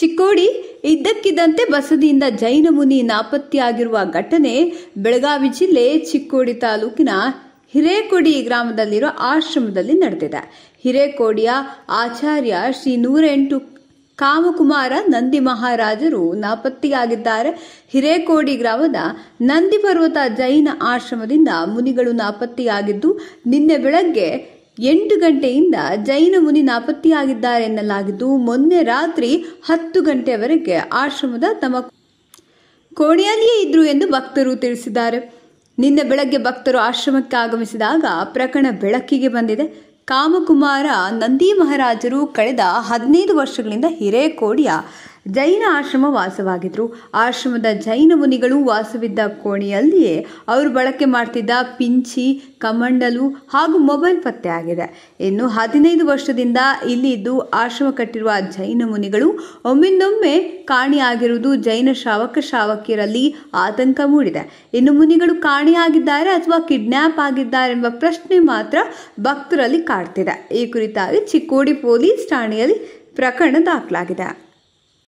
ಚಿಕ್ಕೋಡಿ ಇದ್ದಕ್ಕಿದ್ದಂತೆ ಬಸದಿಯಿಂದ ಜೈನ ಮುನಿ ನಾಪತ್ತೆಯಾಗಿರುವ ಘಟನೆ ಬೆಳಗಾವಿ ಜಿಲ್ಲೆ ಚಿಕ್ಕೋಡಿ ತಾಲೂಕಿನ ಹಿರೇಕೋಡಿ ಗ್ರಾಮದಲ್ಲಿರೋ ಆಶ್ರಮದಲ್ಲಿ ನಡೆದಿದೆ ಹಿರೇಕೋಡಿಯ ಆಚಾರ್ಯ ಶ್ರೀ ನೂರೆಂಟು ಕಾಮಕುಮಾರ ನಂದಿ ಮಹಾರಾಜರು ನಾಪತ್ತೆಯಾಗಿದ್ದಾರೆ ಹಿರೇಕೋಡಿ ಗ್ರಾಮದ ನಂದಿ ಪರ್ವತ ಜೈನ ಆಶ್ರಮದಿಂದ ಮುನಿಗಳು ನಾಪತ್ತೆಯಾಗಿದ್ದು ನಿನ್ನೆ ಬೆಳಗ್ಗೆ ಎಂಟು ಗಂಟೆಯಿಂದ ಜೈನ ಮುನಿ ನಾಪತ್ತೆಯಾಗಿದ್ದಾರೆ ಎನ್ನಲಾಗಿದ್ದು ಮೊನ್ನೆ ರಾತ್ರಿ ಹತ್ತು ಗಂಟೆಯವರೆಗೆ ಆಶ್ರಮದ ತಮ್ಮ ಕೋಣೆಯಲ್ಲಿಯೇ ಇದ್ರು ಎಂದು ಭಕ್ತರು ತಿಳಿಸಿದ್ದಾರೆ ನಿನ್ನೆ ಬೆಳಗ್ಗೆ ಭಕ್ತರು ಆಶ್ರಮಕ್ಕೆ ಆಗಮಿಸಿದಾಗ ಪ್ರಕರಣ ಬೆಳಕಿಗೆ ಬಂದಿದೆ ಕಾಮಕುಮಾರ ನಂದಿ ಮಹಾರಾಜರು ಕಳೆದ ಹದಿನೈದು ವರ್ಷಗಳಿಂದ ಹಿರೇಕೋಡಿಯ ಜೈನ ಆಶ್ರಮ ವಾಸವಾಗಿದ್ರು ಆಶ್ರಮದ ಜೈನ ಮುನಿಗಳು ವಾಸವಿದ್ದ ಕೋಣೆಯಲ್ಲಿಯೇ ಅವರು ಬಳಕೆ ಮಾಡ್ತಿದ್ದ ಪಿಂಚಿ ಕಮಂಡಲು ಹಾಗೂ ಮೊಬೈಲ್ ಪತ್ತೆ ಆಗಿದೆ ಇನ್ನು ಹದಿನೈದು ವರ್ಷದಿಂದ ಇಲ್ಲಿ ಇದ್ದು ಆಶ್ರಮ ಕಟ್ಟಿರುವ ಜೈನ ಮುನಿಗಳು ಒಮ್ಮಿಂದೊಮ್ಮೆ ಕಾಣಿಯಾಗಿರುವುದು ಜೈನ ಶ್ರಾವಕ ಶ್ರಾವಕಿಯರಲ್ಲಿ ಆತಂಕ ಮೂಡಿದೆ ಇನ್ನು ಮುನಿಗಳು ಕಾಣಿಯಾಗಿದ್ದಾರೆ ಅಥವಾ ಕಿಡ್ನ್ಯಾಪ್ ಆಗಿದ್ದಾರೆ ಎಂಬ ಪ್ರಶ್ನೆ ಮಾತ್ರ ಭಕ್ತರಲ್ಲಿ ಕಾಡ್ತಿದೆ ಈ ಕುರಿತಾಗಿ ಚಿಕ್ಕೋಡಿ ಪೊಲೀಸ್ ಠಾಣೆಯಲ್ಲಿ ಪ್ರಕರಣ ದಾಖಲಾಗಿದೆ